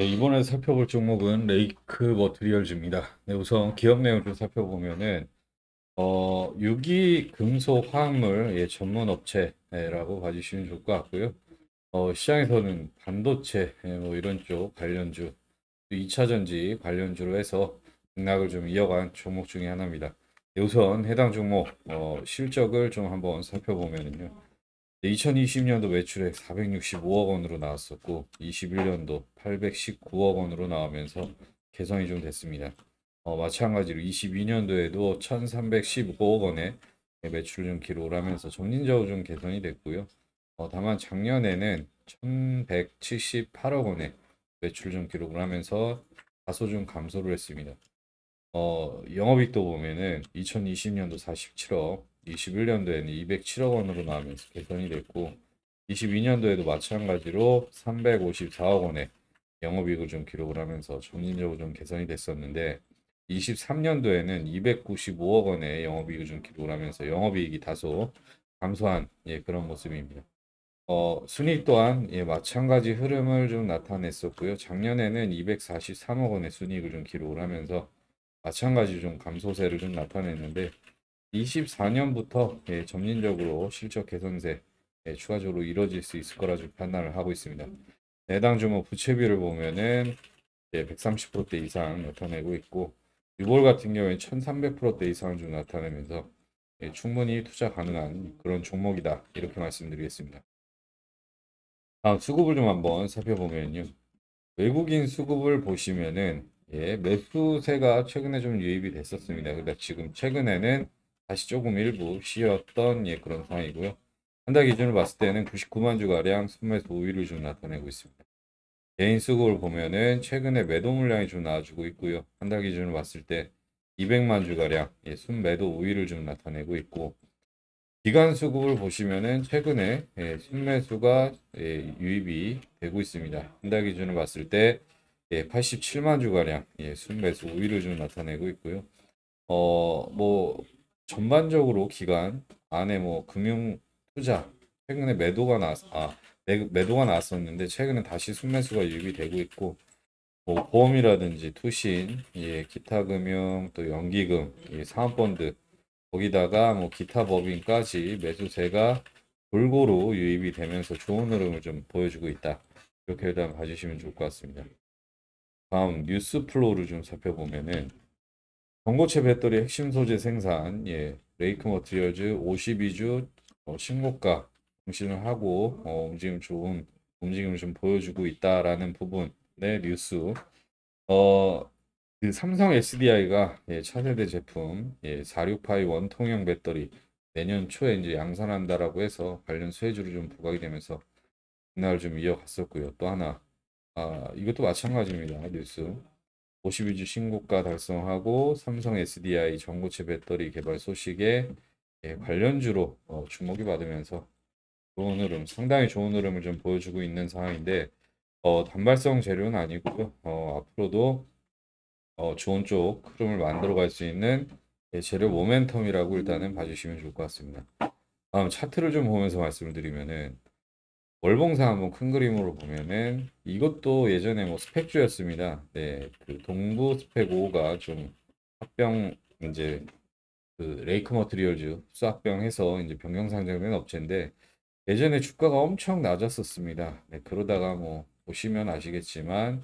네, 이번에 살펴볼 종목은 레이크 머트리얼즈입니다. 네, 우선 기업 내용을 살펴보면은 어, 유기 금속 화학물 예, 전문 업체라고 봐주시면 좋을 것 같고요. 어, 시장에서는 반도체 예, 뭐 이런 쪽 관련주, 2차 전지 관련주로 해서 등락을 좀 이어간 종목 중의 하나입니다. 예, 우선 해당 종목 어, 실적을 좀 한번 살펴보면은요. 2020년도 매출액 465억 원으로 나왔었고 21년도 819억 원으로 나오면서 개선이 좀 됐습니다. 어, 마찬가지로 22년도에도 1315억 원의 매출 좀 기록을 하면서 점진적으로 좀 개선이 됐고요. 어, 다만 작년에는 1178억 원의 매출 좀 기록을 하면서 다소 좀 감소를 했습니다. 어, 영업이익도 보면은 2020년도 47억, 21년도에는 207억 원으로 나오면서 개선이 됐고 22년도에도 마찬가지로 354억 원의 영업이익을 좀 기록을 하면서 점진적으로 좀 개선이 됐었는데 23년도에는 295억 원의 영업이익을 좀 기록을 하면서 영업이익이 다소 감소한 예, 그런 모습입니다. 어, 순익 또한 예, 마찬가지 흐름을 좀 나타냈었고요. 작년에는 243억 원의 순익을 이좀 기록을 하면서 마찬가지 좀 감소세를 좀 나타냈는데 24년부터 예, 점진적으로 실적 개선세 예, 추가적으로 이뤄질 수 있을 거라 좀 판단을 하고 있습니다. 내당 주무 부채비를 보면은 예, 130%대 이상 나타내고 있고 유월 같은 경우에 1300%대 이상을 좀 나타내면서 예, 충분히 투자 가능한 그런 종목이다 이렇게 말씀드리겠습니다. 다음 수급을 좀 한번 살펴보면요. 외국인 수급을 보시면은 예, 매수세가 최근에 좀 유입이 됐었습니다. 그러니까 지금 최근에는 다시 조금 일부 쉬었던 예, 그런 상황이고요. 한달 기준으로 봤을 때는 99만 주가량 순매수 5위를 좀 나타내고 있습니다. 개인 수급을 보면은 최근에 매도 물량이 좀 나와주고 있고요. 한달 기준으로 봤을 때 200만 주가량 예, 순매도 5위를 좀 나타내고 있고 기간 수급을 보시면은 최근에 예, 순매수가 예, 유입이 되고 있습니다. 한달 기준으로 봤을 때 예, 87만 주가량 예, 순매수 5위를 좀 나타내고 있고요. 어, 뭐 전반적으로 기간 안에 뭐 금융 투자 최근에 매도가 나왔 아 매도가 나왔었는데 최근에 다시 순매수가 유입되고 있고 뭐 보험이라든지 투신, 예, 기타 금융, 또 연기금, 예, 사모펀드 거기다가 뭐 기타 법인까지 매수세가 골고루 유입이 되면서 좋은 흐름을 좀 보여주고 있다. 이렇게 일단 봐주시면 좋을 것 같습니다. 다음 뉴스 플로우를 좀 살펴보면은 전고체 배터리 핵심 소재 생산, 예, 레이크 머티리얼즈 52주 어, 신고가 공신을 하고 어, 움직임 좋은 움직임을 좀 보여주고 있다라는 부분의 뉴스. 어, 그 삼성 SDI가 예, 차세대 제품 예, 468 원통형 배터리 내년 초에 이제 양산한다라고 해서 관련 수혜주로 좀 부각이 되면서 그날 좀 이어갔었고요. 또 하나 아, 이것도 마찬가지입니다. 뉴스. 52주 신고가 달성하고 삼성 SDI 전고체 배터리 개발 소식에 예, 관련주로 어, 주목이 받으면서 좋은 흐름, 상당히 좋은 흐름을 좀 보여주고 있는 상황인데 어, 단발성 재료는 아니고 어, 앞으로도 어, 좋은 쪽 흐름을 만들어갈 수 있는 예, 재료 모멘텀이라고 일단은 봐주시면 좋을 것 같습니다. 다음 차트를 좀 보면서 말씀을 드리면은 월봉상 한번 큰 그림으로 보면은 이것도 예전에 뭐 스펙주였습니다. 네, 그 동부 스펙 5가 좀 합병 이제 그 레이크 머트리얼즈 수합병해서 이제 변경 상장된 업체인데 예전에 주가가 엄청 낮았었습니다. 네, 그러다가 뭐 보시면 아시겠지만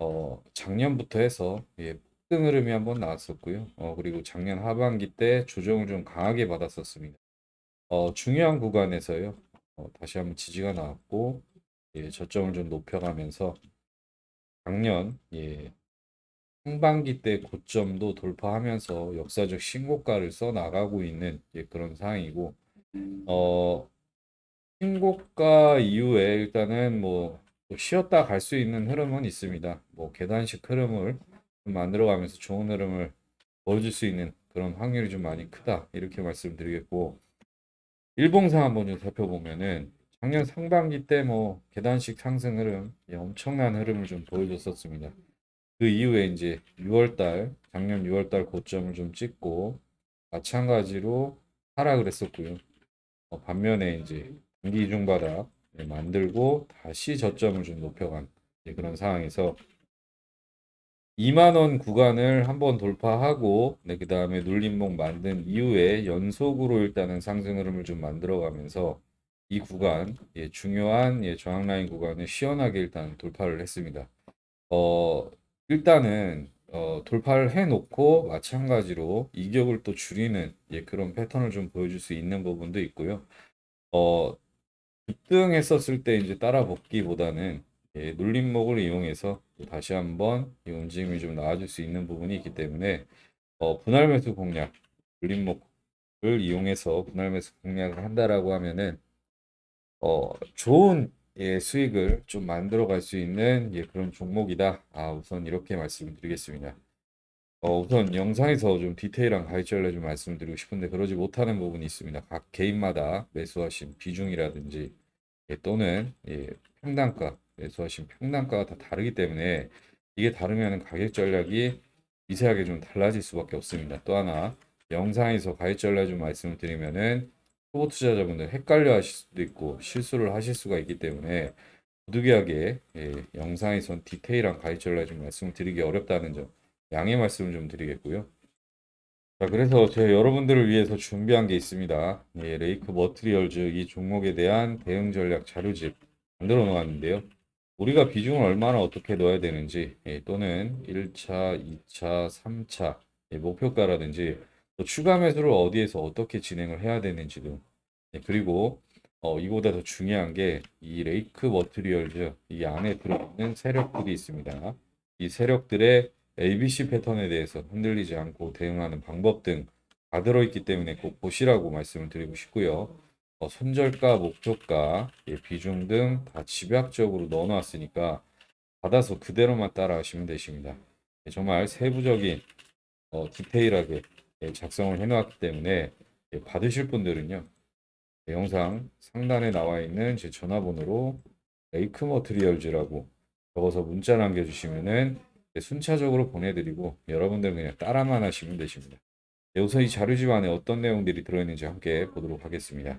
어 작년부터 해서 예, 폭등 흐름이 한번 나왔었고요. 어 그리고 작년 하반기 때 조정을 좀 강하게 받았었습니다. 어 중요한 구간에서요. 어, 다시 한번 지지가 나왔고 예, 저점을 좀 높여가면서 작년 예, 상반기 때 고점도 돌파하면서 역사적 신고가를 써 나가고 있는 예, 그런 상황이고 음. 어 신고가 이후에 일단은 뭐 쉬었다 갈 수 있는 흐름은 있습니다. 뭐 계단식 흐름을 만들어가면서 좋은 흐름을 보여줄 수 있는 그런 확률이 좀 많이 크다 이렇게 말씀드리겠고 일봉상 한번 좀 살펴보면은 작년 상반기 때 뭐 계단식 상승 흐름 예, 엄청난 흐름을 좀 보여줬었습니다. 그 이후에 이제 6월달 작년 6월달 고점을 좀 찍고 마찬가지로 하락을 했었고요. 어, 반면에 이제 단기 이중 바닥 만들고 다시 저점을 좀 높여간 예, 그런 상황에서 2만원 구간을 한번 돌파하고 네, 그 다음에 눌림목 만든 이후에 연속으로 일단은 상승 흐름을 좀 만들어 가면서 이 구간 예, 중요한 예, 저항라인 구간을 시원하게 일단 돌파를 했습니다 어 일단은 어, 돌파를 해놓고 마찬가지로 이격을 또 줄이는 예, 그런 패턴을 좀 보여줄 수 있는 부분도 있고요 어 급등했었을 때 이제 따라 붙기보다는 예, 눌림목을 이용해서 다시 한번 이 움직임이 좀 나아질 수 있는 부분이 있기 때문에 어, 분할 매수 공략, 물림목을 이용해서 분할 매수 공략을 한다라고 하면은 어, 좋은 예, 수익을 좀 만들어 갈 수 있는 예, 그런 종목이다. 아, 우선 이렇게 말씀드리겠습니다. 어, 우선 영상에서 좀 디테일한 가이드를 좀 말씀드리고 싶은데 그러지 못하는 부분이 있습니다. 각 개인마다 매수하신 비중이라든지 예, 또는 예, 평단가 그래서 지 평단가가 다 다르기 때문에 이게 다르면 가격 전략이 미세하게 좀 달라질 수밖에 없습니다. 또 하나 영상에서 가격 전략 좀 말씀을 드리면은 초보 투자자분들 헷갈려 하실 수도 있고 실수를 하실 수가 있기 때문에 부득이하게 예, 영상에선 디테일한 가격 전략 좀 말씀을 드리기 어렵다는 점 양해 말씀을 좀 드리겠고요. 자 그래서 제가 여러분들을 위해서 준비한 게 있습니다. 예, 레이크 머트리얼즈 이 종목에 대한 대응 전략 자료집 만들어 놓았는데요. 우리가 비중을 얼마나 어떻게 넣어야 되는지 예, 또는 1차, 2차, 3차 예, 목표가라든지 또 추가 매수를 어디에서 어떻게 진행을 해야 되는지도 예, 그리고 어, 이보다 더 중요한 게 이 레이크 머트리얼즈 이 안에 들어있는 세력들이 있습니다. 이 세력들의 ABC 패턴에 대해서 흔들리지 않고 대응하는 방법 등 다 들어있기 때문에 꼭 보시라고 말씀을 드리고 싶고요. 어, 손절가, 목표가, 예, 비중 등 다 집약적으로 넣어놨으니까 받아서 그대로만 따라하시면 되십니다. 예, 정말 세부적인 어, 디테일하게 예, 작성을 해놓았기 때문에 받으실 분들은요. 영상 상단에 나와 있는 제 전화번호로 에이크 머트리얼즈라고 적어서 문자 남겨주시면은 순차적으로 보내드리고 여러분들은 그냥 따라만 하시면 되십니다. 우선 이 자료집 안에 어떤 내용들이 들어있는지 함께 보도록 하겠습니다.